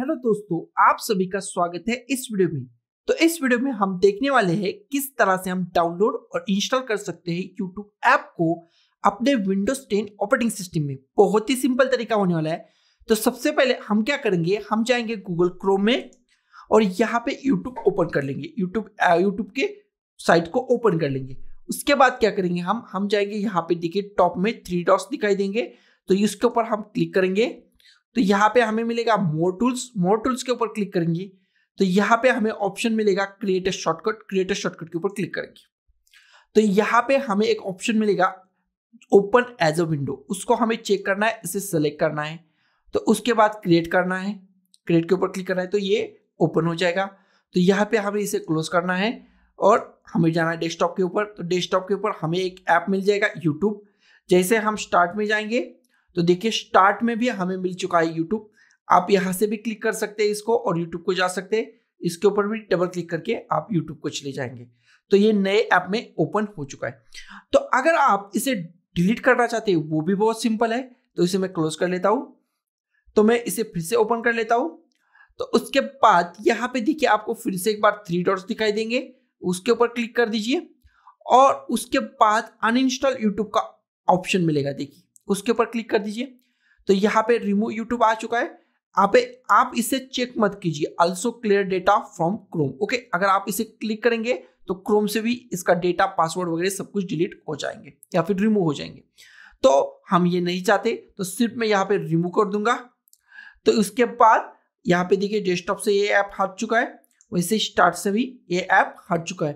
hello दोस्तों आप सभी का स्वागत है इस वीडियो में तो इस वीडियो में हम देखने वाले हैं किस तरह से हम डाउनलोड और इंस्टॉल कर सकते हैं यूट्यूब ऐप को अपने विंडोज 10 ऑपरेटिंग सिस्टम में बहुत ही सिंपल तरीका होने वाला है तो सबसे पहले हम क्या करेंगे हम जाएंगे गूगल क्रोम में और यहाँ पे यूट्यूब ओपन कर लेंगे यूट्यूब यूट्यूब के साइट को ओपन कर लेंगे उसके बाद क्या करेंगे हम हम जाएंगे यहाँ पे देखिए टॉप में थ्री डॉट्स दिखाई देंगे तो इसके ऊपर हम क्लिक करेंगे तो यहाँ पे हमें मिलेगा मोर टूल्स मोर टूल्स के ऊपर क्लिक करेंगे तो यहाँ पे हमें ऑप्शन मिलेगा create a shortcut create a shortcut के ऊपर क्लिक करेंगे तो यहाँ पे हमें एक ऑप्शन मिलेगा ओपन एज अ विंडो उसको हमें चेक करना है इसे सेलेक्ट करना है तो उसके बाद क्रिएट करना है क्रिएट के ऊपर क्लिक करना है तो ये ओपन हो जाएगा तो यहाँ पे हमें इसे क्लोज करना है और हमें जाना है डेस्कटॉप के ऊपर तो डेस्कटॉप के ऊपर हमें एक ऐप मिल जाएगा यूट्यूब जैसे हम स्टार्ट में जाएंगे तो देखिए स्टार्ट में भी हमें मिल चुका है यूट्यूब आप यहाँ से भी क्लिक कर सकते हैं इसको और यूट्यूब को जा सकते हैं इसके ऊपर भी डबल क्लिक करके आप यूट्यूब को चले जाएंगे तो ये नए ऐप में ओपन हो चुका है तो अगर आप इसे डिलीट करना चाहते हैं वो भी बहुत सिंपल है तो इसे मैं क्लोज कर लेता हूँ तो मैं इसे फिर से ओपन कर लेता हूँ तो उसके बाद यहाँ पे देखिए आपको फिर से एक बार थ्री डॉट्स दिखाई देंगे उसके ऊपर क्लिक कर दीजिए और उसके बाद अनइंस्टॉल यूट्यूब का ऑप्शन मिलेगा देखिए उसके ऊपर क्लिक कर दीजिए तो यहाँ पे रिमूव यूट्यूब आ चुका है आप आप इसे चेक मत कीजिए also clear data from Chrome okay अगर आप इसे क्लिक करेंगे तो क्रोम से भी इसका डेटा पासवर्ड वगैरह सब कुछ डिलीट हो जाएंगे या फिर रिमूव हो जाएंगे तो हम ये नहीं चाहते तो सिर्फ मैं यहाँ पे रिमूव कर दूंगा तो उसके बाद यहाँ पे देखिए डेस्कटॉप से ये ऐप हट चुका है वैसे स्टार्ट से भी ये ऐप हट चुका है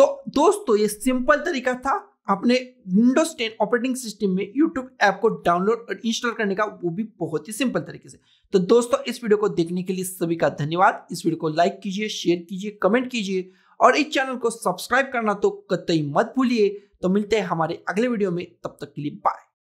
तो दोस्तों ये सिंपल तरीका था अपने विंडोज टेन ऑपरेटिंग सिस्टम में यूट्यूब ऐप को डाउनलोड और इंस्टॉल करने का वो भी बहुत ही सिंपल तरीके से तो दोस्तों इस वीडियो को देखने के लिए सभी का धन्यवाद इस वीडियो को लाइक कीजिए शेयर कीजिए कमेंट कीजिए और इस चैनल को सब्सक्राइब करना तो कतई मत भूलिए तो मिलते हैं हमारे अगले वीडियो में तब तक के लिए बाय